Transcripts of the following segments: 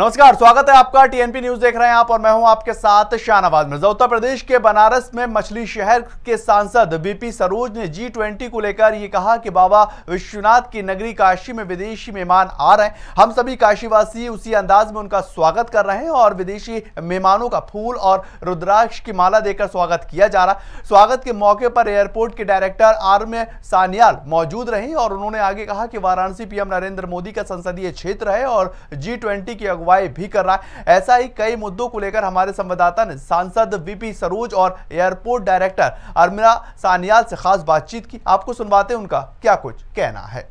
नमस्कार स्वागत है आपका टीएनपी न्यूज देख रहे हैं आप और मैं हूं आपके साथ शाहनवाज मिर्जा उत्तर प्रदेश के बनारस में मछली शहर के सांसद बीपी सरोज ने जी ट्वेंटी को लेकर यह कहा कि बाबा विश्वनाथ की नगरी काशी में विदेशी मेहमान आ रहे हैं हम सभी काशीवासी उसी अंदाज में उनका स्वागत कर रहे हैं और विदेशी मेहमानों का फूल और रुद्राक्ष की माला देकर स्वागत किया जा रहा स्वागत के मौके पर एयरपोर्ट के डायरेक्टर आर्म सानियाल मौजूद रही और उन्होंने आगे कहा कि वाराणसी पीएम नरेंद्र मोदी का संसदीय क्षेत्र है और जी की सुनवाई भी कर रहा है ऐसा ही कई मुद्दों को लेकर हमारे संवाददाता ने सांसद वीपी सरोज और एयरपोर्ट डायरेक्टर अरमिरा सानियाल से खास बातचीत की आपको सुनवाते उनका क्या कुछ कहना है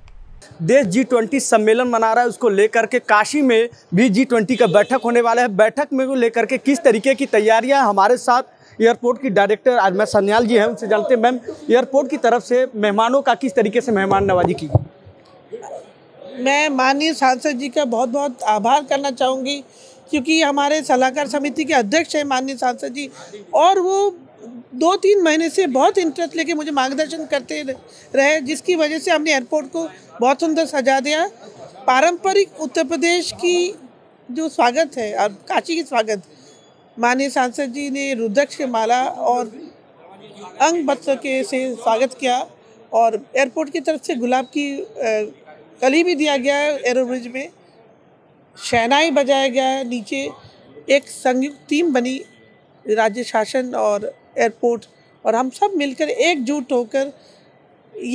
देश जी ट्वेंटी सम्मेलन मना रहा है उसको लेकर के काशी में भी जी ट्वेंटी का बैठक होने वाला है बैठक में लेकर के किस तरीके की तैयारियां हमारे साथ एयरपोर्ट की डायरेक्टर आज मैं सन्याल जी हैं उनसे जानते हैं मैम एयरपोर्ट की तरफ से मेहमानों का किस तरीके से मेहमान नवाजी की मैं माननीय सांसद जी का बहुत बहुत आभार करना चाहूँगी क्योंकि हमारे सलाहकार समिति के अध्यक्ष हैं माननीय सांसद जी और वो दो तीन महीने से बहुत इंटरेस्ट लेके मुझे मार्गदर्शन करते रहे जिसकी वजह से हमने एयरपोर्ट को बहुत सुंदर सजा दिया पारंपरिक उत्तर प्रदेश की जो स्वागत है और काशी की स्वागत माननीय सांसद जी ने रुद्रक्ष के माला और अंग बत्सों के से स्वागत किया और एयरपोर्ट की तरफ से गुलाब की कल ही भी दिया गया है एरोब्रिज में शहनाई बजाया गया है नीचे एक संयुक्त टीम बनी राज्य शासन और एयरपोर्ट और हम सब मिलकर एकजुट होकर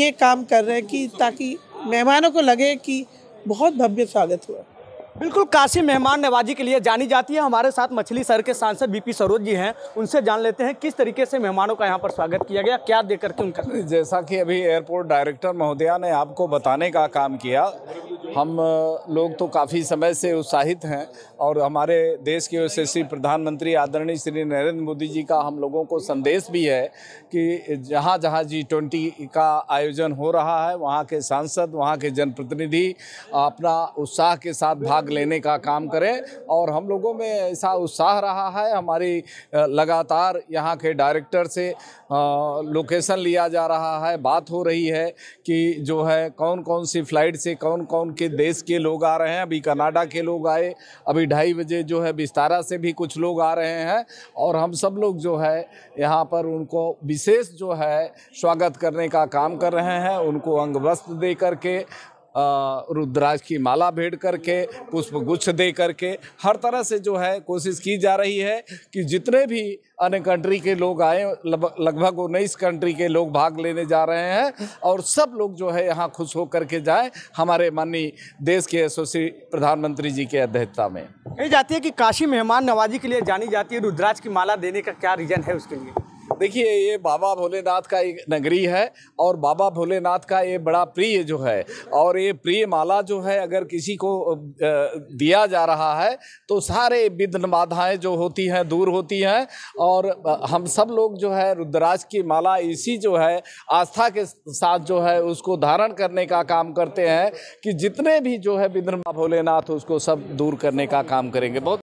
ये काम कर रहे हैं कि ताकि मेहमानों को लगे कि बहुत भव्य स्वागत हुआ बिल्कुल काशी मेहमान नवाजी के लिए जानी जाती है हमारे साथ मछली शहर के सांसद बीपी सरोज जी हैं उनसे जान लेते हैं किस तरीके से मेहमानों का यहाँ पर स्वागत किया गया क्या देकर के उनका जैसा कि अभी एयरपोर्ट डायरेक्टर महोदया ने आपको बताने का काम किया हम लोग तो काफ़ी समय से उत्साहित हैं और हमारे देश के यशस्वी प्रधानमंत्री आदरणीय श्री नरेंद्र मोदी जी का हम लोगों को संदेश भी है कि जहाँ जहाँ जी ट्वेंटी का आयोजन हो रहा है वहाँ के सांसद वहाँ के जनप्रतिनिधि अपना उत्साह के साथ भाग लेने का काम करें और हम लोगों में ऐसा उत्साह रहा है हमारी लगातार यहाँ के डायरेक्टर से लोकेशन लिया जा रहा है बात हो रही है कि जो है कौन कौन सी फ्लाइट से कौन कौन के देश के लोग आ रहे हैं अभी कनाडा के लोग आए अभी ढाई बजे जो है विस्तारा से भी कुछ लोग आ रहे हैं और हम सब लोग जो है यहाँ पर उनको विशेष जो है स्वागत करने का काम कर रहे हैं उनको अंग वस्त्र दे करके रुद्राज की माला भेंट करके पुष्प गुच्छ दे करके हर तरह से जो है कोशिश की जा रही है कि जितने भी अन्य कंट्री के लोग आए लगभग उन्नीस कंट्री के लोग भाग लेने जा रहे हैं और सब लोग जो है यहाँ खुश होकर के जाएँ हमारे माननीय देश के एसोसी प्रधानमंत्री जी के अध्यक्षता में कही जाती है कि काशी मेहमान नवाजी के लिए जानी जाती है रुद्राज की माला देने का क्या रीज़न है उसके लिए देखिए ये बाबा भोलेनाथ का एक नगरी है और बाबा भोलेनाथ का ये बड़ा प्रिय जो है और ये प्रिय माला जो है अगर किसी को दिया जा रहा है तो सारे विघ्न बाधाएँ जो होती हैं दूर होती हैं और हम सब लोग जो है रुद्राज की माला इसी जो है आस्था के साथ जो है उसको धारण करने का काम करते हैं कि जितने भी जो है विघ्न भोलेनाथ उसको सब दूर करने का काम करेंगे बहुत